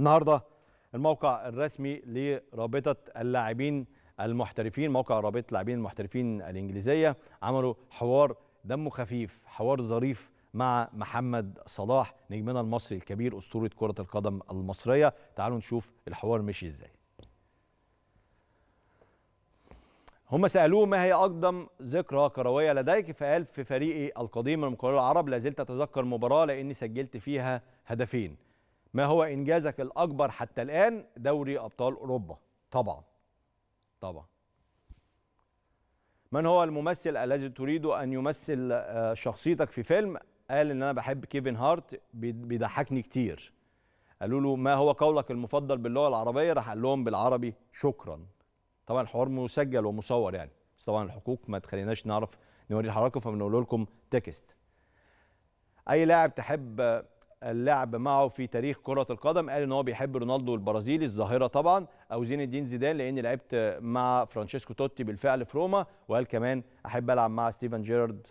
النهارده الموقع الرسمي لرابطه اللاعبين المحترفين موقع رابطه اللاعبين المحترفين الانجليزيه عملوا حوار دمه خفيف حوار ظريف مع محمد صلاح نجمنا المصري الكبير اسطوره كره القدم المصريه تعالوا نشوف الحوار مشي ازاي هم سالوه ما هي اقدم ذكرى كرويه لديك فقال في فريقي القديم من العرب لا زلت اتذكر مباراه لاني سجلت فيها هدفين ما هو إنجازك الأكبر حتى الآن دوري أبطال أوروبا طبعا طبعا من هو الممثل الذي تريد أن يمثل آه، شخصيتك في فيلم قال إن أنا بحب كيفن هارت بيضحكني كتير قالوا له ما هو قولك المفضل باللغة العربية راح قال لهم بالعربي شكرا طبعا الحوار مسجل ومصور يعني بس طبعا الحقوق ما تخليناش نعرف نوري لحضراتكم فبنقول لكم تكست اي لاعب تحب اللعب معه في تاريخ كرة القدم قال ان هو بيحب رونالدو البرازيلي الظاهرة طبعا او زين الدين زيدان لاني لعبت مع فرانشيسكو توتي بالفعل في روما وقال كمان احب العب مع ستيفن جيرارد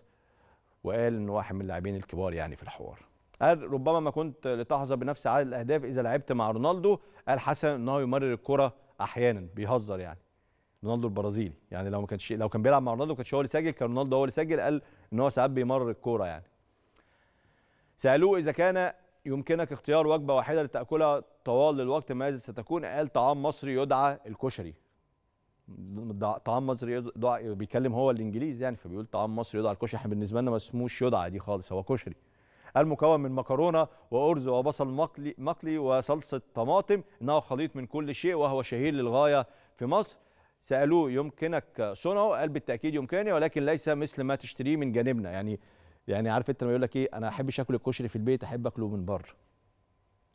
وقال إنه واحد من اللاعبين الكبار يعني في الحوار قال ربما ما كنت لتحظى بنفس عدد الاهداف اذا لعبت مع رونالدو قال حسن انه يمرر الكرة احيانا بيهزر يعني رونالدو البرازيلي يعني لو ما كانش لو كان بيلعب مع رونالدو كانش هو اللي سجل كان رونالدو هو اللي سجل قال ان هو ساعات بيمرر الكوره يعني سالوه اذا كان يمكنك اختيار وجبة واحدة لتأكلها طوال الوقت ما ستكون أقل طعام مصري يدعى الكشري طعام مصري يدعى بيتكلم هو الانجليزي يعني فبيقول طعام مصري يدعى الكشري احنا بالنسبه لنا ما اسموش يدعى دي خالص هو كشري المكون من مكرونه وارز وبصل مقلي مقلي وصلصه طماطم انه خليط من كل شيء وهو شهير للغايه في مصر سالوه يمكنك صنعه قال بالتاكيد يمكنني ولكن ليس مثل ما تشتريه من جانبنا يعني يعني عارف انت لما يقول لك ايه انا احبش اكل الكشري في البيت احب اكله من بره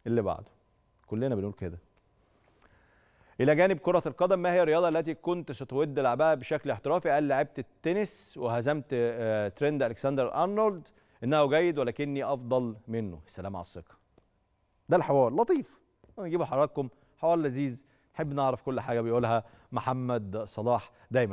اللي بعده كلنا بنقول كده الى جانب كره القدم ما هي الرياضه التي كنت ستود لعبها بشكل احترافي قال لعبت التنس وهزمت آه، ترند الكسندر ارنولد انه جيد ولكني افضل منه السلام على الثقه ده الحوار لطيف نجيبه حضراتكم حوار لذيذ نحب نعرف كل حاجه بيقولها محمد صلاح دايما